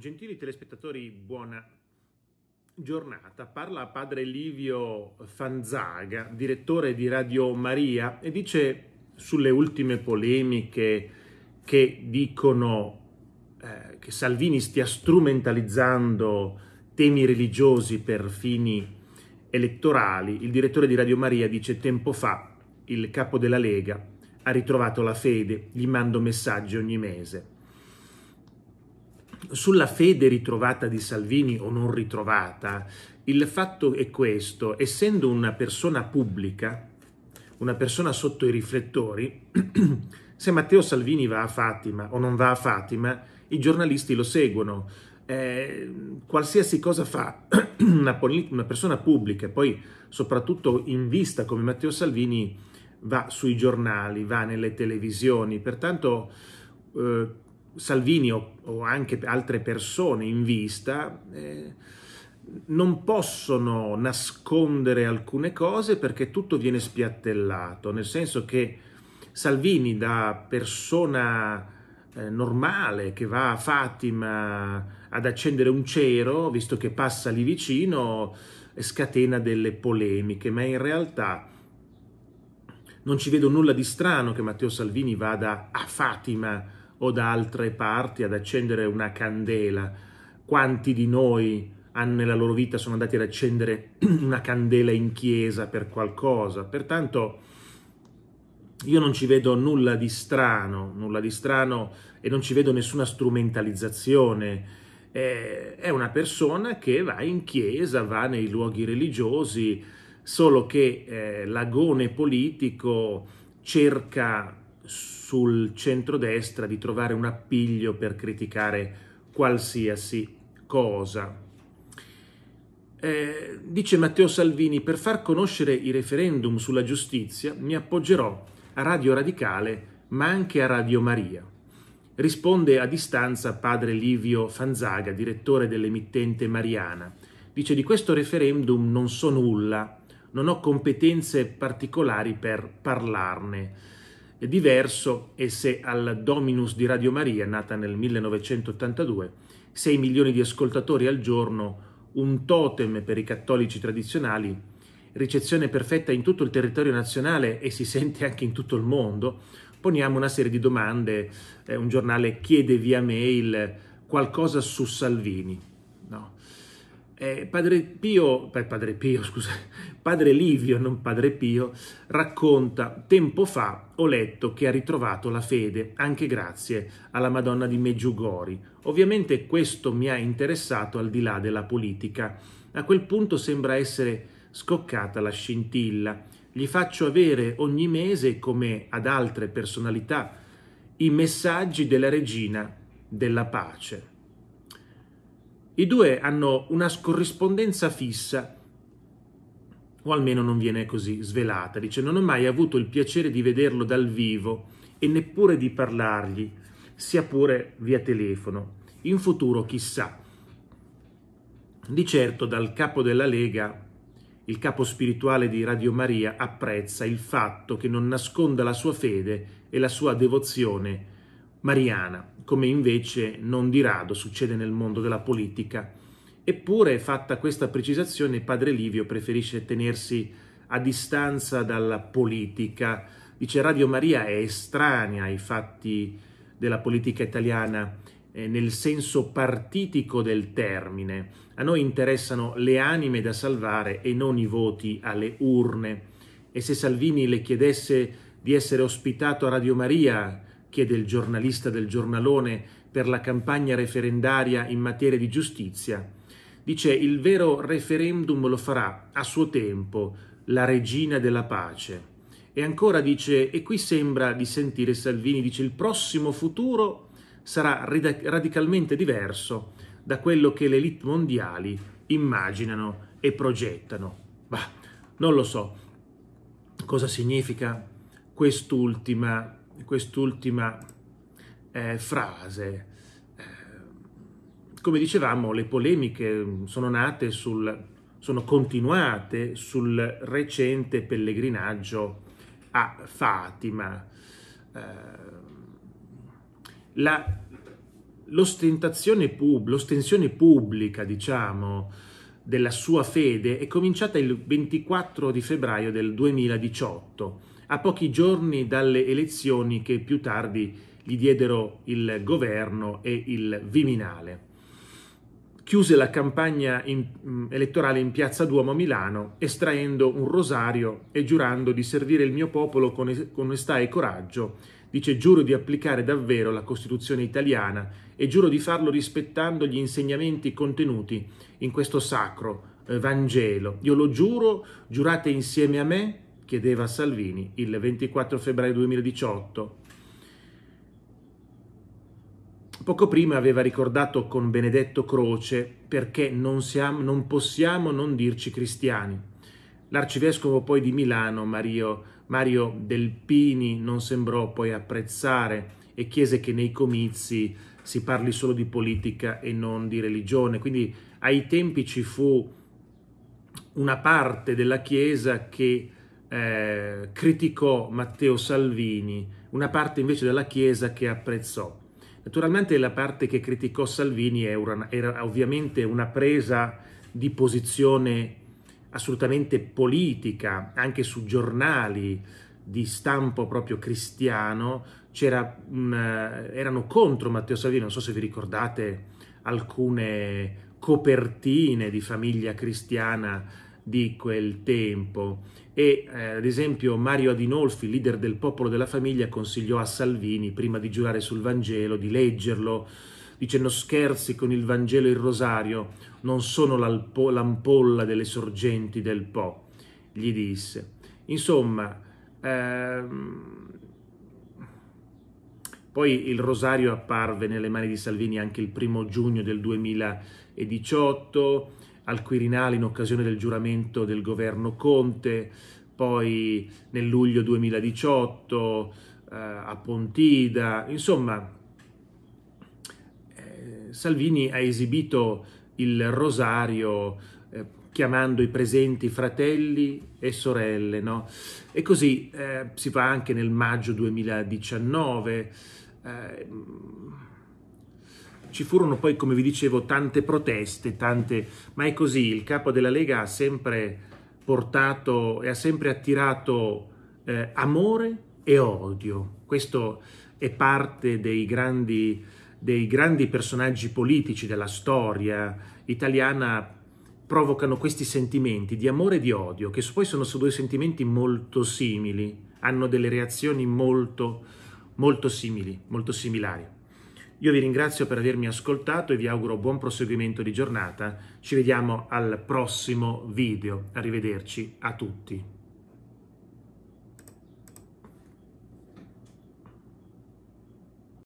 Gentili telespettatori, buona giornata. Parla padre Livio Fanzaga, direttore di Radio Maria, e dice sulle ultime polemiche che dicono eh, che Salvini stia strumentalizzando temi religiosi per fini elettorali, il direttore di Radio Maria dice tempo fa il capo della Lega ha ritrovato la fede, gli mando messaggi ogni mese sulla fede ritrovata di Salvini o non ritrovata, il fatto è questo, essendo una persona pubblica, una persona sotto i riflettori, se Matteo Salvini va a Fatima o non va a Fatima, i giornalisti lo seguono. Eh, qualsiasi cosa fa una, una, persona pubblica, poi soprattutto in vista come Matteo Salvini, va sui giornali, va nelle televisioni, pertanto eh, Salvini o, o, anche altre persone in vista eh, non possono nascondere alcune cose perché tutto viene spiattellato, nel senso che Salvini da persona eh, normale che va a Fatima ad accendere un cero, visto che passa lì vicino, scatena delle polemiche, ma in realtà non ci vedo nulla di strano che Matteo Salvini vada a Fatima o da altre parti ad accendere una candela. Quanti di noi nella loro vita sono andati ad accendere una candela in chiesa per qualcosa? Pertanto io non ci vedo nulla di strano, nulla di strano e non ci vedo nessuna strumentalizzazione. Eh, è una persona che va in chiesa, va nei luoghi religiosi, solo che eh, l'agone politico cerca sul centrodestra di trovare un appiglio per criticare qualsiasi cosa. Eh, dice Matteo Salvini, per far conoscere i referendum sulla giustizia mi appoggerò a Radio Radicale ma anche a Radio Maria. Risponde a distanza padre Livio Fanzaga, direttore dell'emittente Mariana. Dice di questo referendum non so nulla, non ho competenze particolari per parlarne diverso e se al Dominus di Radio Maria, nata nel 1982, 6 milioni di ascoltatori al giorno, un totem per i cattolici tradizionali, ricezione perfetta in tutto il territorio nazionale e si sente anche in tutto il mondo, poniamo una serie di domande. Eh, un giornale chiede via mail qualcosa su Salvini. Eh, padre Pio, padre Pio, scusa, padre Livio, non padre Pio, racconta, tempo fa ho letto che ha ritrovato la fede anche grazie alla Madonna di Meggiugori. Ovviamente questo mi ha interessato al di là della politica. A quel punto sembra essere scoccata la scintilla. Gli faccio avere ogni mese, come ad altre personalità, i messaggi della regina della pace. I due hanno una scorrispondenza fissa, o almeno non viene così svelata. Dice: Non ho mai avuto il piacere di vederlo dal vivo e neppure di parlargli, sia pure via telefono. In futuro, chissà. Di certo, dal capo della Lega, il capo spirituale di Radio Maria apprezza il fatto che non nasconda la sua fede e la sua devozione mariana come invece non di rado succede nel mondo della politica. Eppure, fatta questa precisazione, padre Livio preferisce tenersi a distanza dalla politica. Dice Radio Maria è estranea ai fatti della politica italiana eh, nel senso partitico del termine. A noi interessano le anime da salvare e non i voti alle urne. E se Salvini le chiedesse di essere ospitato a Radio Maria chiede il giornalista del giornalone per la campagna referendaria in materia di giustizia, dice il vero referendum lo farà a suo tempo la regina della pace. E ancora dice, e qui sembra di sentire Salvini, dice il prossimo futuro sarà radicalmente diverso da quello che le elite mondiali immaginano e progettano. Bah, non lo so cosa significa quest'ultima quest'ultima eh, frase. Eh, come dicevamo, le polemiche sono nate sul, sono continuate sul recente pellegrinaggio a Fatima. Eh, la, l'ostentazione pub, l'ostensione pubblica, diciamo, della sua fede è cominciata il 24 di febbraio del 2018 a pochi giorni dalle elezioni che più tardi gli diedero il governo e il Viminale. Chiuse la campagna in, elettorale in Piazza Duomo a Milano, estraendo un rosario e giurando di servire il mio popolo con, es- con onestà e coraggio. Dice giuro di applicare davvero la Costituzione italiana e giuro di farlo rispettando gli insegnamenti contenuti in questo sacro eh, Vangelo. Io lo giuro, giurate insieme a me chiedeva a Salvini il 24 febbraio 2018. Poco prima aveva ricordato con Benedetto Croce perché non, siamo, non possiamo non dirci cristiani. L'arcivescovo poi di Milano, Mario, Mario Delpini, non sembrò poi apprezzare e chiese che nei comizi si parli solo di politica e non di religione. Quindi ai tempi ci fu una parte della Chiesa che eh, criticò Matteo Salvini, una parte invece della Chiesa che apprezzò. Naturalmente la parte che criticò Salvini era, era ovviamente una presa di posizione assolutamente politica, anche su giornali di stampo proprio cristiano, c'era un, eh, erano contro Matteo Salvini, non so se vi ricordate alcune copertine di famiglia cristiana di quel tempo e eh, ad esempio Mario Adinolfi, leader del popolo della famiglia, consigliò a Salvini, prima di giurare sul Vangelo, di leggerlo, dicendo scherzi con il Vangelo e il Rosario, non sono l'ampolla delle sorgenti del Po, gli disse. Insomma, ehm, poi il Rosario apparve nelle mani di Salvini anche il primo giugno del 2018, al Quirinale in occasione del giuramento del governo Conte, poi nel luglio 2018 eh, a Pontida, insomma eh, Salvini ha esibito il rosario eh, chiamando i presenti fratelli e sorelle, no? E così eh, si fa anche nel maggio 2019. Ci furono poi, come vi dicevo, tante proteste, tante... ma è così, il capo della Lega ha sempre portato e ha sempre attirato eh, amore e odio. Questo è parte dei grandi, dei grandi personaggi politici della storia italiana provocano questi sentimenti di amore e di odio, che poi sono su due sentimenti molto simili, hanno delle reazioni molto, molto simili, molto similari. Io vi ringrazio per avermi ascoltato e vi auguro buon proseguimento di giornata. Ci vediamo al prossimo video. Arrivederci a tutti.